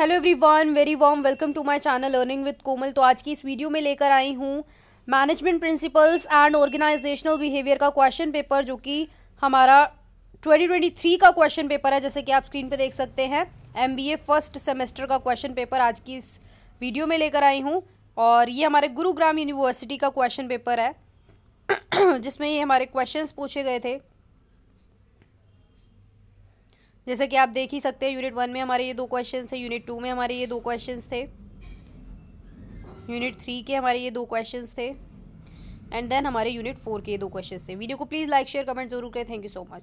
hello everyone very warm welcome to my channel learning with Komal तो आज की इस वीडियो में लेकर आई हूँ management principles and organisational behaviour का क्वेश्चन पेपर जो कि हमारा 2023 का क्वेश्चन पेपर है जैसे कि आप स्क्रीन पे देख सकते हैं एम फर्स्ट सेमेस्टर का क्वेश्चन पेपर आज की इस वीडियो में लेकर आई हूँ और ये हमारे गुरुग्राम यूनिवर्सिटी का क्वेश्चन पेपर है जिसमें ये हमारे क्वेश्चन पूछे गए थे जैसे कि आप देख ही सकते हैं यूनिट वन में हमारे ये दो क्वेश्चन थे यूनिट टू में हमारे ये दो क्वेश्चन थे यूनिट थ्री के हमारे ये दो क्वेश्चन थे एंड देन हमारे यूनिट फोर के ये दो क्वेश्चन थे वीडियो को प्लीज़ लाइक शेयर कमेंट जरूर करें थैंक यू सो मच